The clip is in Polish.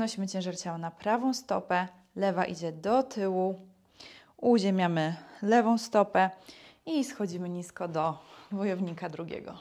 Wnosimy ciężar ciała na prawą stopę, lewa idzie do tyłu, uziemiamy lewą stopę i schodzimy nisko do wojownika drugiego.